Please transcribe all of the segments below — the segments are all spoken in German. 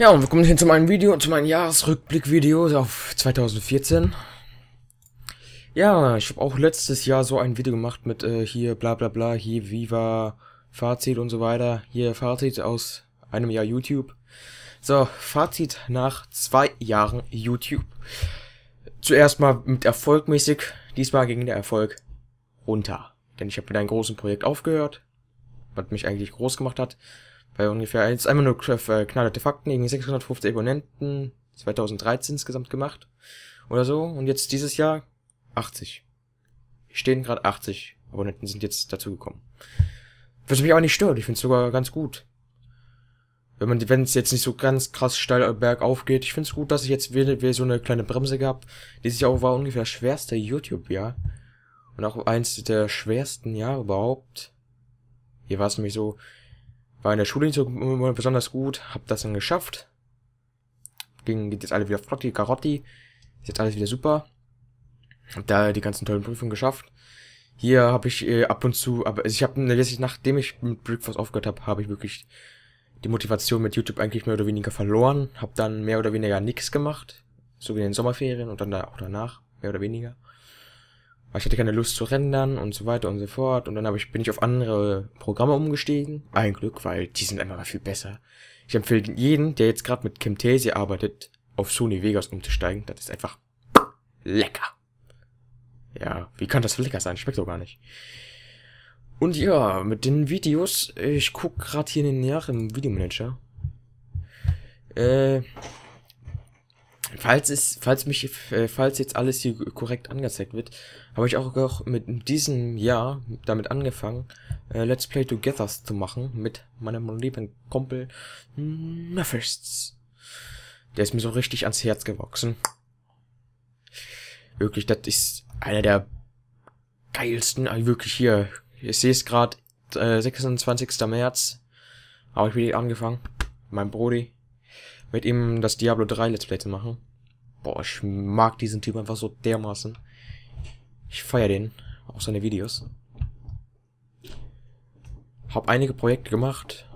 Ja, und wir kommen hier zu meinem Video, zu meinem Jahresrückblick-Video auf 2014. Ja, ich habe auch letztes Jahr so ein Video gemacht mit äh, hier bla bla bla, hier Viva, Fazit und so weiter. Hier Fazit aus einem Jahr YouTube. So, Fazit nach zwei Jahren YouTube. Zuerst mal mit Erfolg mäßig, diesmal ging der Erfolg runter. Denn ich habe mit einem großen Projekt aufgehört, was mich eigentlich groß gemacht hat bei ungefähr, jetzt einmal nur äh, Fakten, irgendwie 650 Abonnenten, 2013 insgesamt gemacht oder so. Und jetzt dieses Jahr 80. Stehen gerade 80 Abonnenten sind jetzt dazugekommen. Was mich aber nicht stört, ich finde es sogar ganz gut. Wenn man, wenn es jetzt nicht so ganz krass steil bergauf geht, ich finde es gut, dass ich jetzt wieder, wieder so eine kleine Bremse gab. Dieses Jahr war ungefähr das schwerste YouTube-Jahr. Und auch eins der schwersten Jahre überhaupt. Hier war es nämlich so, war in der Schule nicht so besonders gut, hab das dann geschafft. Ging, geht jetzt alle wieder Frotti, Karotti. Ist jetzt alles wieder super. Hab da die ganzen tollen Prüfungen geschafft. Hier habe ich äh, ab und zu, aber also ich habe ne, letztlich, nachdem ich mit Breakfast aufgehört habe, habe ich wirklich die Motivation mit YouTube eigentlich mehr oder weniger verloren. Hab dann mehr oder weniger nichts gemacht. So wie in den Sommerferien und dann da auch danach, mehr oder weniger ich hatte keine Lust zu rendern und so weiter und so fort. Und dann habe ich, bin ich auf andere Programme umgestiegen. Ein Glück, weil die sind einfach mal viel besser. Ich empfehle jeden, der jetzt gerade mit Camtasia arbeitet, auf Sony Vegas umzusteigen. Das ist einfach lecker. Ja, wie kann das lecker sein? Schmeckt doch gar nicht. Und ja, mit den Videos, ich guck gerade hier in den näheren Videomanager. Äh, Falls, es, falls, mich, äh, falls jetzt alles hier korrekt angezeigt wird, habe ich auch mit diesem Jahr damit angefangen, äh, Let's Play Togethers zu machen mit meinem lieben Kumpel Neffists. Der ist mir so richtig ans Herz gewachsen. Wirklich, das ist einer der geilsten, also wirklich hier. Ich sehe es gerade, äh, 26. März habe ich wieder angefangen. Mein Brody, mit ihm das Diablo 3 Let's Play zu machen. Boah, ich mag diesen Typ einfach so dermaßen. Ich feiere den, auch seine Videos. Hab einige Projekte gemacht.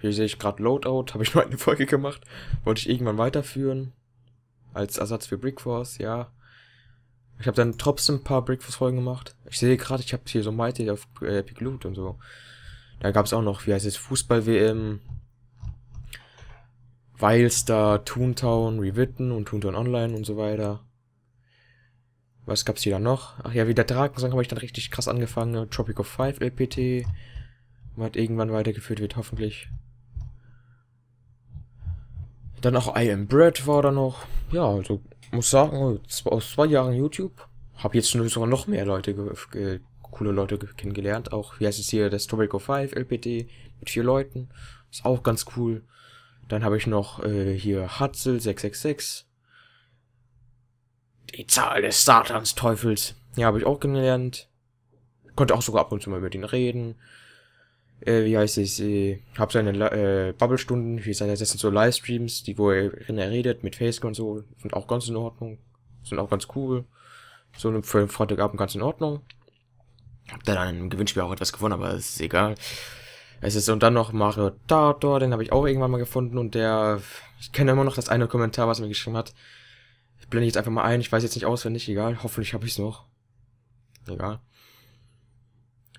Hier sehe ich gerade Loadout, habe ich nur eine Folge gemacht. Wollte ich irgendwann weiterführen. Als Ersatz für Brickforce, ja. Ich habe dann trotzdem ein paar brickforce folgen gemacht. Ich sehe gerade, ich habe hier so Mighty auf äh, Epic Loot und so. Da gab es auch noch, wie heißt es, Fußball-WM, weil es da Toontown Rewritten und Toontown Online und so weiter. Was gab's hier dann noch? Ach ja, wieder Drakensang habe ich dann richtig krass angefangen. Ne? Tropico 5 LPT. Was irgendwann weitergeführt wird, hoffentlich. Dann auch I Am Bread war da noch. Ja, also muss sagen, aus zwei Jahren YouTube habe jetzt sogar noch mehr Leute, coole Leute kennengelernt. Auch, wie heißt es hier, das Tropico 5 LPT mit vier Leuten. Ist auch ganz cool. Dann habe ich noch äh, hier Hatzel 666. Die Zahl des Satans Teufels. Ja, habe ich auch gelernt. Konnte auch sogar ab und zu mal mit ihm reden. Äh, wie heißt es? Äh, hab seine äh, Bubble-Stunden, wie seine das so Livestreams, die wo er, er redet mit Facecam und so, sind auch ganz in Ordnung. Sind auch ganz cool. So einem Freitagabend ganz in Ordnung. Hab da dann im Gewinnspiel auch etwas gewonnen, aber ist egal. Es ist und dann noch Mario Tator, den habe ich auch irgendwann mal gefunden und der, ich kenne immer noch das eine Kommentar, was er mir geschrieben hat. Ich blende jetzt einfach mal ein, ich weiß jetzt nicht auswendig, egal, hoffentlich habe ich es noch. Egal.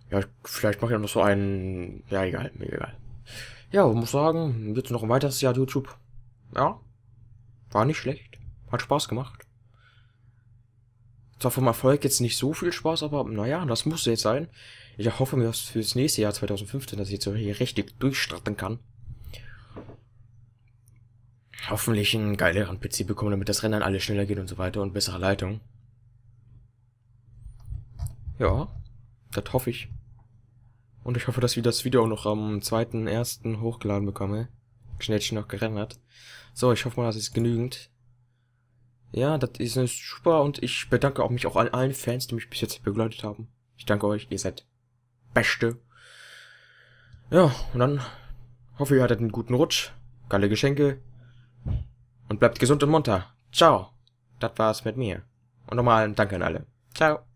Ja, vielleicht mache ich auch noch so einen, ja egal, mir egal. Ja, muss sagen, wird noch ein weiteres Jahr YouTube. Ja, war nicht schlecht, hat Spaß gemacht. Zwar vom Erfolg jetzt nicht so viel Spaß, aber naja, das muss jetzt sein. Ich hoffe mir, dass fürs nächste Jahr 2015, dass ich jetzt hier richtig durchstarten kann. Hoffentlich einen geileren PC bekommen, damit das Rennen alles schneller geht und so weiter und bessere Leitung. Ja, das hoffe ich. Und ich hoffe, dass ich das Video auch noch am 2.1. hochgeladen bekomme. Schnell noch gerendert. So, ich hoffe mal, das ist genügend. Ja, das ist super und ich bedanke auch mich auch an allen Fans, die mich bis jetzt begleitet haben. Ich danke euch, ihr seid Beste. Ja, und dann hoffe ihr hattet einen guten Rutsch, geile Geschenke und bleibt gesund und munter. Ciao. Das war's mit mir. Und nochmal ein Danke an alle. Ciao.